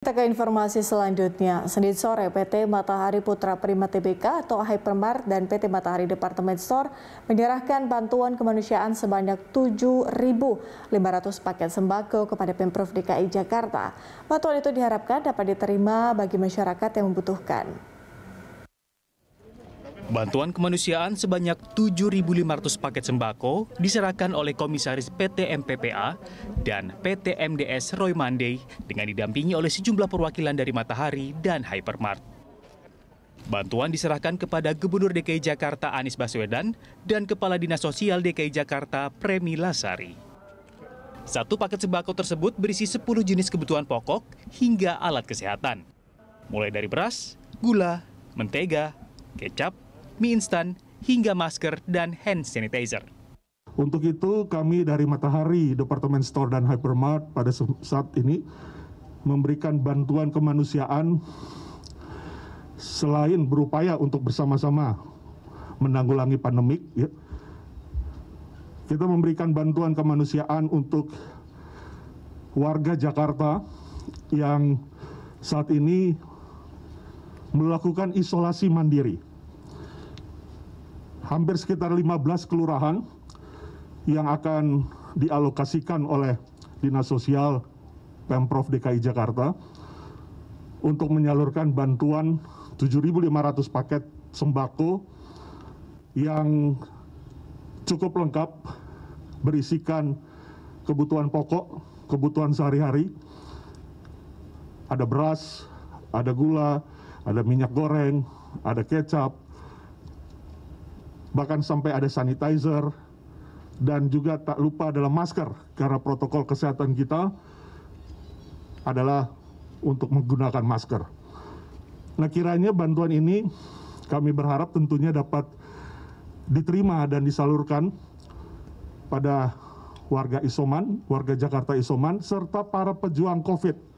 Kita ke informasi selanjutnya. Senin sore, PT Matahari Putra Prima TBK atau Hypermart dan PT Matahari Departemen Store menyerahkan bantuan kemanusiaan sebanyak 7.500 paket sembako kepada Pemprov DKI Jakarta. Bantuan itu diharapkan dapat diterima bagi masyarakat yang membutuhkan. Bantuan kemanusiaan sebanyak 7.500 paket sembako diserahkan oleh Komisaris PT MPPA dan PT MDS Roy Mandey dengan didampingi oleh sejumlah perwakilan dari Matahari dan Hypermart. Bantuan diserahkan kepada Gubernur DKI Jakarta Anies Baswedan dan Kepala Dinas Sosial DKI Jakarta Premi Lasari. Satu paket sembako tersebut berisi 10 jenis kebutuhan pokok hingga alat kesehatan. Mulai dari beras, gula, mentega, kecap, mie instan, hingga masker dan hand sanitizer. Untuk itu kami dari Matahari, Departemen Store dan Hypermart pada saat ini memberikan bantuan kemanusiaan selain berupaya untuk bersama-sama menanggulangi pandemik, ya, kita memberikan bantuan kemanusiaan untuk warga Jakarta yang saat ini melakukan isolasi mandiri hampir sekitar 15 kelurahan yang akan dialokasikan oleh Dinas Sosial Pemprov DKI Jakarta untuk menyalurkan bantuan 7.500 paket sembako yang cukup lengkap berisikan kebutuhan pokok, kebutuhan sehari-hari. Ada beras, ada gula, ada minyak goreng, ada kecap, bahkan sampai ada sanitizer dan juga tak lupa adalah masker karena protokol kesehatan kita adalah untuk menggunakan masker. Nah kiranya bantuan ini kami berharap tentunya dapat diterima dan disalurkan pada warga Isoman, warga Jakarta Isoman, serta para pejuang COVID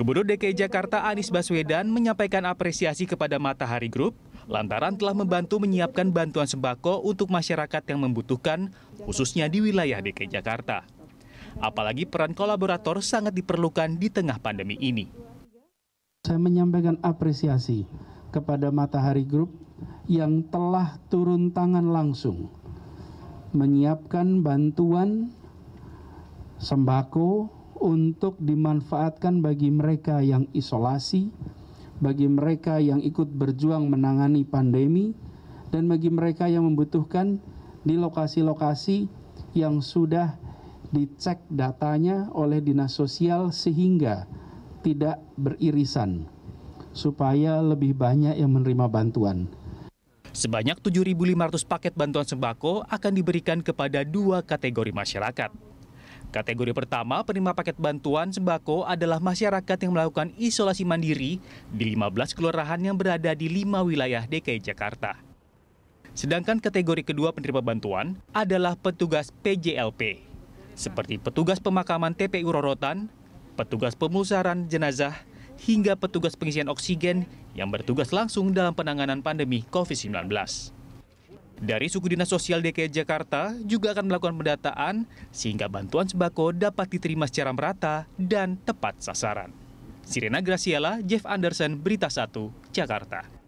Gubernur DKI Jakarta Anies Baswedan menyampaikan apresiasi kepada Matahari Group lantaran telah membantu menyiapkan bantuan sembako untuk masyarakat yang membutuhkan, khususnya di wilayah DKI Jakarta. Apalagi peran kolaborator sangat diperlukan di tengah pandemi ini. Saya menyampaikan apresiasi kepada Matahari Group yang telah turun tangan langsung menyiapkan bantuan sembako untuk dimanfaatkan bagi mereka yang isolasi, bagi mereka yang ikut berjuang menangani pandemi, dan bagi mereka yang membutuhkan di lokasi-lokasi yang sudah dicek datanya oleh dinas sosial sehingga tidak beririsan supaya lebih banyak yang menerima bantuan. Sebanyak 7.500 paket bantuan sembako akan diberikan kepada dua kategori masyarakat Kategori pertama penerima paket bantuan sembako adalah masyarakat yang melakukan isolasi mandiri di 15 kelurahan yang berada di 5 wilayah DKI Jakarta. Sedangkan kategori kedua penerima bantuan adalah petugas PJLP, seperti petugas pemakaman TPU Rorotan, petugas pemusaran jenazah, hingga petugas pengisian oksigen yang bertugas langsung dalam penanganan pandemi COVID-19. Dari suku dinas sosial DKI Jakarta juga akan melakukan pendataan sehingga bantuan sembako dapat diterima secara merata dan tepat sasaran. Sirena Graciela, Jeff Anderson, Berita 1, Jakarta.